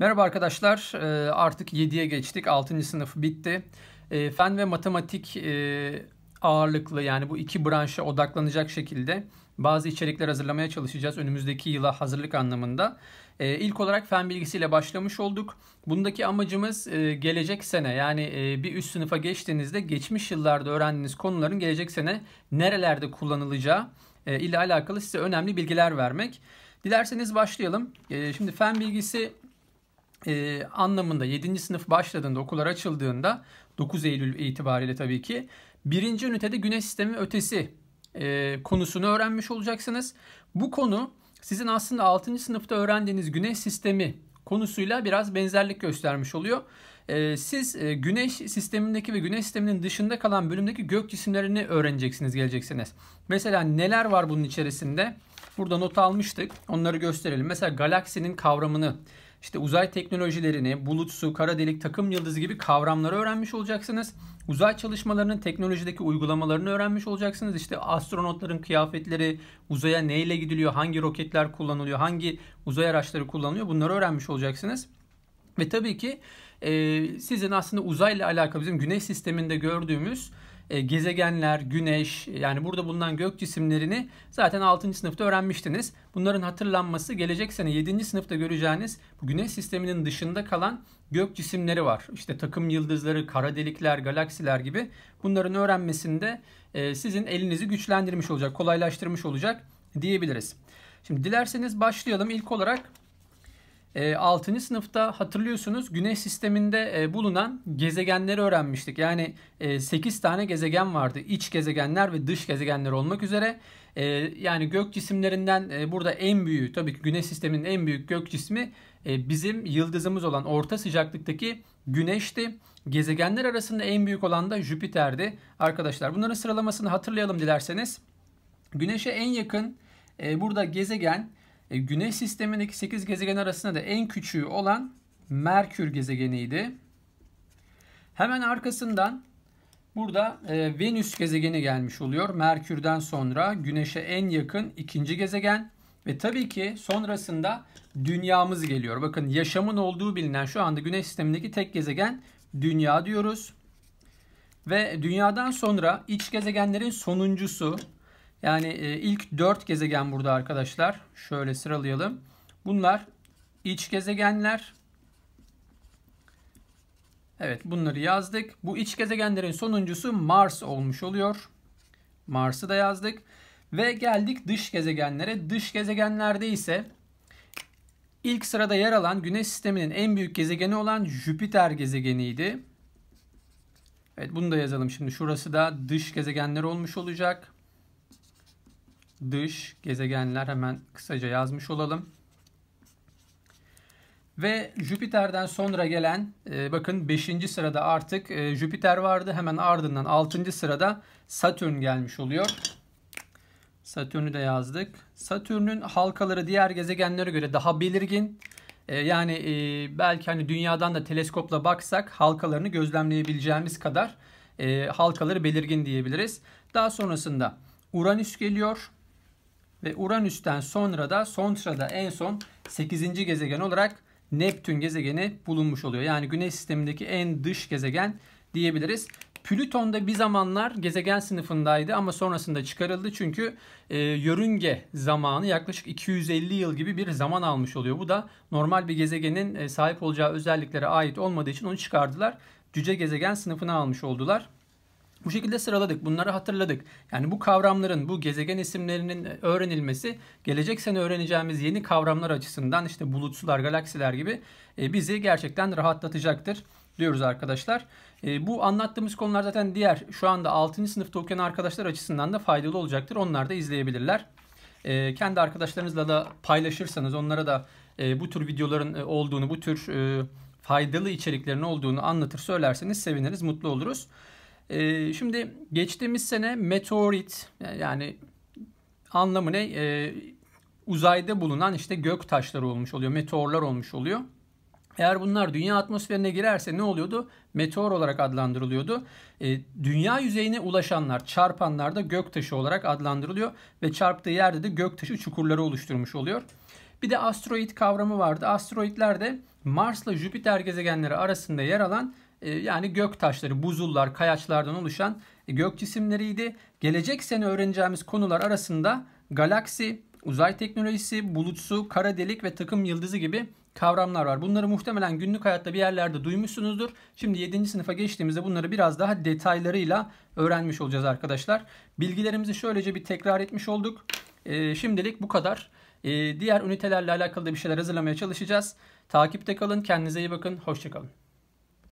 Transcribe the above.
Merhaba arkadaşlar. Ee, artık 7'ye geçtik. 6. sınıf bitti. Ee, fen ve matematik e, ağırlıklı yani bu iki branşa odaklanacak şekilde bazı içerikler hazırlamaya çalışacağız önümüzdeki yıla hazırlık anlamında. Ee, ilk olarak fen bilgisiyle başlamış olduk. Bundaki amacımız e, gelecek sene yani e, bir üst sınıfa geçtiğinizde geçmiş yıllarda öğrendiğiniz konuların gelecek sene nerelerde kullanılacağı ile alakalı size önemli bilgiler vermek. Dilerseniz başlayalım. şimdi fen bilgisi e, anlamında 7. sınıf başladığında okullar açıldığında 9 Eylül itibariyle tabii ki birinci ünitede güneş sistemi ötesi e, konusunu öğrenmiş olacaksınız. Bu konu sizin aslında 6. sınıfta öğrendiğiniz güneş sistemi konusuyla biraz benzerlik göstermiş oluyor. E, siz e, güneş sistemindeki ve güneş sisteminin dışında kalan bölümdeki gök cisimlerini öğreneceksiniz, geleceksiniz. Mesela neler var bunun içerisinde? Burada not almıştık. Onları gösterelim. Mesela galaksinin kavramını, işte uzay teknolojilerini, bulut su, kara delik, takım yıldızı gibi kavramları öğrenmiş olacaksınız. Uzay çalışmalarının teknolojideki uygulamalarını öğrenmiş olacaksınız. İşte astronotların kıyafetleri, uzaya neyle gidiliyor, hangi roketler kullanılıyor, hangi uzay araçları kullanılıyor bunları öğrenmiş olacaksınız. Ve tabii ki e, sizin aslında uzayla alakalı bizim güneş sisteminde gördüğümüz e, gezegenler, güneş yani burada bulunan gök cisimlerini zaten 6. sınıfta öğrenmiştiniz. Bunların hatırlanması gelecek sene 7. sınıfta göreceğiniz güneş sisteminin dışında kalan gök cisimleri var. İşte takım yıldızları, kara delikler, galaksiler gibi bunların öğrenmesinde e, sizin elinizi güçlendirmiş olacak, kolaylaştırmış olacak diyebiliriz. Şimdi dilerseniz başlayalım. İlk olarak e, 6. sınıfta hatırlıyorsunuz güneş sisteminde e, bulunan gezegenleri öğrenmiştik. Yani e, 8 tane gezegen vardı. İç gezegenler ve dış gezegenler olmak üzere. E, yani gök cisimlerinden e, burada en büyüğü tabii ki güneş sisteminin en büyük gök cismi bizim yıldızımız olan orta sıcaklıktaki güneşti. Gezegenler arasında en büyük olan da Jüpiter'di. Arkadaşlar bunların sıralamasını hatırlayalım dilerseniz. Güneşe en yakın burada gezegen e, Güneş sistemindeki 8 gezegen arasında da en küçüğü olan Merkür gezegeniydi. Hemen arkasından burada e, Venüs gezegeni gelmiş oluyor. Merkür'den sonra Güneş'e en yakın ikinci gezegen. Ve tabii ki sonrasında dünyamız geliyor. Bakın yaşamın olduğu bilinen şu anda Güneş sistemindeki tek gezegen dünya diyoruz. Ve dünyadan sonra iç gezegenlerin sonuncusu yani e, ilk 4 gezegen burada arkadaşlar. Şöyle sıralayalım. Bunlar iç gezegenler. Evet bunları yazdık. Bu iç gezegenlerin sonuncusu Mars olmuş oluyor. Mars'ı da yazdık. Ve geldik dış gezegenlere. Dış gezegenlerde ise ilk sırada yer alan Güneş sisteminin en büyük gezegeni olan Jüpiter gezegeniydi. Evet bunu da yazalım şimdi. Şurası da dış gezegenler olmuş olacak dış gezegenler hemen kısaca yazmış olalım. Ve Jüpiter'den sonra gelen e, bakın 5. sırada artık e, Jüpiter vardı. Hemen ardından 6. sırada Satürn gelmiş oluyor. Satürn'ü de yazdık. Satürn'ün halkaları diğer gezegenlere göre daha belirgin. E, yani belki hani dünyadan da teleskopla baksak halkalarını gözlemleyebileceğimiz kadar halkaları belirgin diyebiliriz. Daha sonrasında Uranüs geliyor ve Uranüs'ten sonra da Sontra'da en son 8. gezegen olarak Neptün gezegeni bulunmuş oluyor. Yani Güneş sistemindeki en dış gezegen diyebiliriz. Plüton da bir zamanlar gezegen sınıfındaydı ama sonrasında çıkarıldı çünkü e, yörünge zamanı yaklaşık 250 yıl gibi bir zaman almış oluyor. Bu da normal bir gezegenin e, sahip olacağı özelliklere ait olmadığı için onu çıkardılar. Cüce gezegen sınıfına almış oldular. Bu şekilde sıraladık. Bunları hatırladık. Yani bu kavramların, bu gezegen isimlerinin öğrenilmesi gelecek sene öğreneceğimiz yeni kavramlar açısından işte bulutsular, galaksiler gibi e, bizi gerçekten rahatlatacaktır diyoruz arkadaşlar. E, bu anlattığımız konular zaten diğer şu anda 6. sınıfta okuyan arkadaşlar açısından da faydalı olacaktır. Onlar da izleyebilirler. E, kendi arkadaşlarınızla da paylaşırsanız onlara da bu tür videoların olduğunu, bu tür faydalı içeriklerin olduğunu anlatır söylerseniz seviniriz, mutlu oluruz. E, şimdi geçtiğimiz sene meteorit yani anlamı ne? E, uzayda bulunan işte gök taşları olmuş oluyor, meteorlar olmuş oluyor. Eğer bunlar dünya atmosferine girerse ne oluyordu? Meteor olarak adlandırılıyordu. E, dünya yüzeyine ulaşanlar, çarpanlar da taşı olarak adlandırılıyor ve çarptığı yerde de gök taşı çukurları oluşturmuş oluyor. Bir de asteroid kavramı vardı. Asteroidler de Mars'la Jüpiter gezegenleri arasında yer alan ee, yani gök taşları, buzullar, kayaçlardan oluşan e, gök cisimleriydi. Gelecek sene öğreneceğimiz konular arasında galaksi, uzay teknolojisi, bulutsu, kara delik ve takım yıldızı gibi kavramlar var. Bunları muhtemelen günlük hayatta bir yerlerde duymuşsunuzdur. Şimdi 7. sınıfa geçtiğimizde bunları biraz daha detaylarıyla öğrenmiş olacağız arkadaşlar. Bilgilerimizi şöylece bir tekrar etmiş olduk. Ee, şimdilik bu kadar. Ee, diğer ünitelerle alakalı da bir şeyler hazırlamaya çalışacağız. Takipte kalın, kendinize iyi bakın, hoşçakalın.